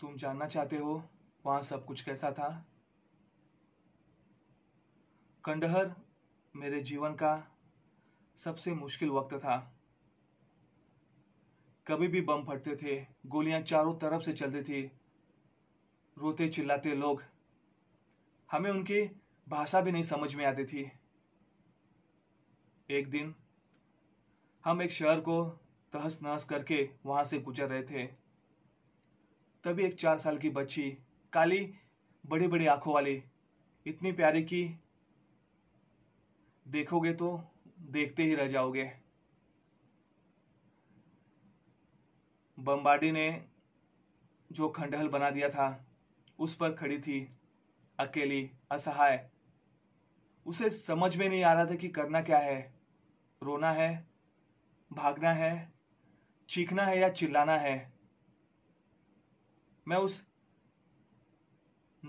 तुम जानना चाहते हो वहां सब कुछ कैसा था कंडहर मेरे जीवन का सबसे मुश्किल वक्त था कभी भी बम फटते थे गोलियां चारों तरफ से चलती थी रोते चिल्लाते लोग हमें उनकी भाषा भी नहीं समझ में आती थी एक दिन हम एक शहर को तहस नहस करके वहां से गुजर रहे थे तभी एक चार साल की बच्ची काली बड़ी बड़ी आंखों वाली इतनी प्यारी कि देखोगे तो देखते ही रह जाओगे बम्बाडी ने जो खंडहल बना दिया था उस पर खड़ी थी अकेली असहाय उसे समझ में नहीं आ रहा था कि करना क्या है रोना है भागना है चीखना है या चिल्लाना है मैं उस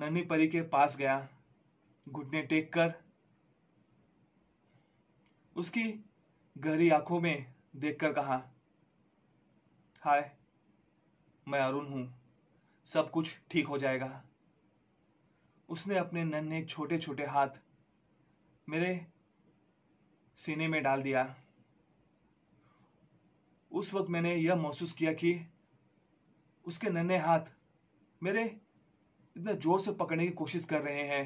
नन्ही परी के पास गया घुटने टेक कर उसकी गहरी आंखों में देखकर कहा हाय मैं अरुण हूं सब कुछ ठीक हो जाएगा उसने अपने नन्हे छोटे छोटे हाथ मेरे सीने में डाल दिया उस वक्त मैंने यह महसूस किया कि उसके नन्हे हाथ मेरे इतने जोर से पकड़ने की कोशिश कर रहे हैं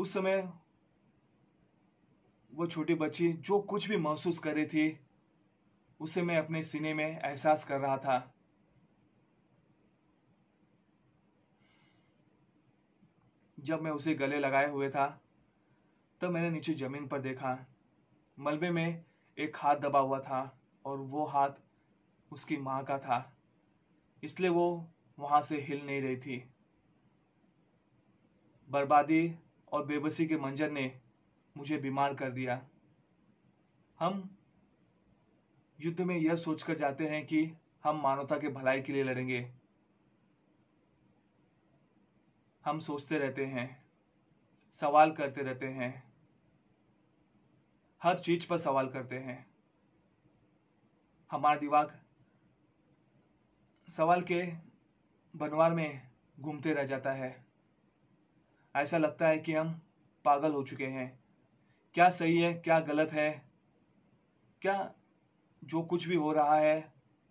उस समय वो छोटी बच्ची जो कुछ भी महसूस कर रही थी उसे मैं अपने सीने में एहसास कर रहा था जब मैं उसे गले लगाए हुए था तब मैंने नीचे जमीन पर देखा मलबे में एक हाथ दबा हुआ था और वो हाथ उसकी माँ का था इसलिए वो वहां से हिल नहीं रही थी बर्बादी और बेबसी के मंजर ने मुझे बीमार कर दिया हम युद्ध में यह सोचकर जाते हैं कि हम मानवता के भलाई के लिए लड़ेंगे हम सोचते रहते हैं सवाल करते रहते हैं हर चीज पर सवाल करते हैं हमारा दिमाग सवाल के बनवार में घूमते रह जाता है ऐसा लगता है कि हम पागल हो चुके हैं क्या सही है क्या गलत है क्या जो कुछ भी हो रहा है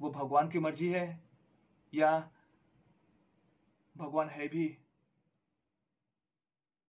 वो भगवान की मर्जी है या भगवान है भी